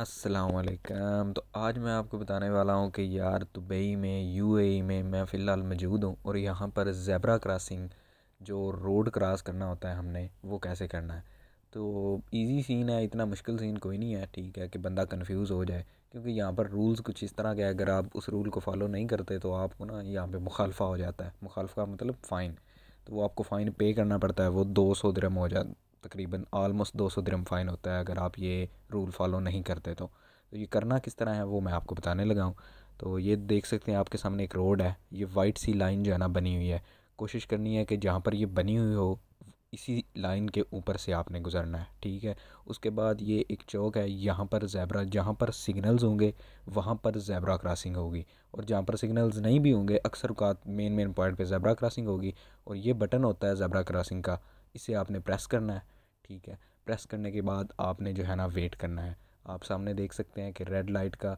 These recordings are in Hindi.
असलकम तो आज मैं आपको बताने वाला हूँ कि यार दुबई में यूएई में मैं फ़िलहाल मौजूद हूँ और यहाँ पर जेबरा क्रॉसिंग जो रोड क्रॉस करना होता है हमने वो कैसे करना है तो इजी सीन है इतना मुश्किल सीन कोई नहीं है ठीक है कि बंदा कंफ्यूज हो जाए क्योंकि यहाँ पर रूल्स कुछ इस तरह के अगर आप उस रूल को फॉलो नहीं करते तो आपको ना यहाँ पर मुखालफा हो जाता है मुखालफा मतलब फ़ाइन तो वो आपको फ़ाइन पे करना पड़ता है वो दो सौ दरम हो जा तकरीबन आलमोस्ट दो सौ दरम फ़ाइन होता है अगर आप ये रूल फॉलो नहीं करते तो तो ये करना किस तरह है वो मैं आपको बताने लगा हूँ तो ये देख सकते हैं आपके सामने एक रोड है ये वाइट सी लाइन जो है ना बनी हुई है कोशिश करनी है कि जहाँ पर ये बनी हुई हो इसी लाइन के ऊपर से आपने गुजरना है ठीक है उसके बाद ये एक चौक है यहाँ पर जैबरा जहाँ पर सिग्नल्स होंगे वहाँ पर जैबरा क्रॉसिंग होगी और जहाँ पर सिग्नल्स नहीं भी होंगे अक्सर का मेन मेन पॉइंट पे जैबरा क्रॉसिंग होगी और ये बटन होता है जैबरा क्रॉसिंग का इसे आपने प्रेस करना है ठीक है प्रेस करने के बाद आपने जो है ना वेट करना है आप सामने देख सकते हैं कि रेड लाइट का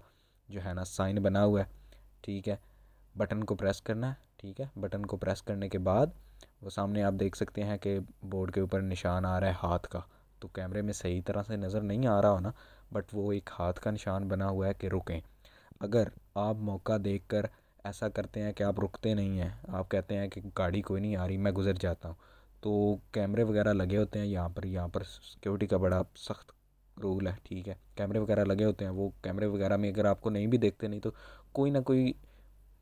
जो है ना साइन बना हुआ है ठीक है बटन को प्रेस करना है ठीक है बटन को प्रेस करने के बाद वो सामने आप देख सकते हैं कि बोर्ड के ऊपर निशान आ रहा है हाथ का तो कैमरे में सही तरह से नज़र नहीं आ रहा हो ना बट वो एक हाथ का निशान बना हुआ है कि रुकें अगर आप मौका देख कर ऐसा करते हैं कि आप रुकते नहीं हैं आप कहते हैं कि गाड़ी कोई नहीं आ रही मैं गुजर जाता हूँ तो कैमरे वगैरह लगे होते हैं यहाँ पर यहाँ पर सिक्योरिटी का बड़ा सख्त रूल है ठीक है कैमरे वगैरह लगे होते हैं वो कैमरे वगैरह में अगर आपको नहीं भी देखते नहीं तो कोई ना कोई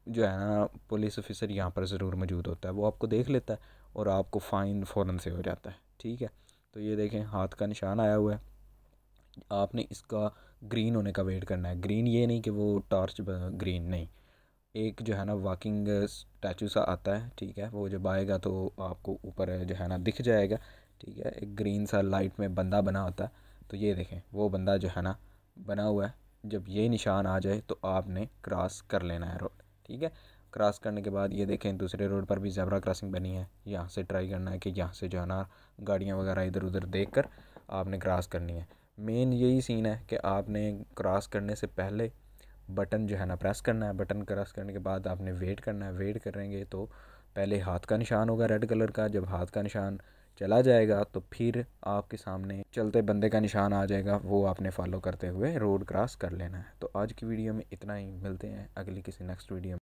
जो है ना पुलिस ऑफिसर यहाँ पर ज़रूर मौजूद होता है वो आपको देख लेता है और आपको फ़ाइन फ़ौर से हो जाता है ठीक है तो ये देखें हाथ का निशान आया हुआ है आपने इसका ग्रीन होने का वेट करना है ग्रीन ये नहीं कि वो टॉर्च ग्रीन नहीं एक जो है ना वॉकिंग स्टैचू uh, सा आता है ठीक है वो जब आएगा तो आपको ऊपर uh, जो है ना दिख जाएगा ठीक है एक ग्रीन सा लाइट में बंदा बना होता है तो ये देखें वो बंदा जो है ना बना हुआ है जब ये निशान आ जाए तो आपने क्रॉस कर लेना है रोड ठीक है क्रॉस करने के बाद ये देखें दूसरे रोड पर भी जबरा क्रॉसिंग बनी है यहाँ से ट्राई करना है कि यहाँ से जो है ना गाड़ियाँ वगैरह इधर उधर देख कर आपने क्रॉस करनी है मेन यही सीन है कि आपने क्रॉस करने से पहले बटन जो है ना प्रेस करना है बटन क्रस करने के बाद आपने वेट करना है वेट करेंगे तो पहले हाथ का निशान होगा रेड कलर का जब हाथ का निशान चला जाएगा तो फिर आपके सामने चलते बंदे का निशान आ जाएगा वो आपने फॉलो करते हुए रोड क्रॉस कर लेना है तो आज की वीडियो में इतना ही मिलते हैं अगली किसी नेक्स्ट वीडियो में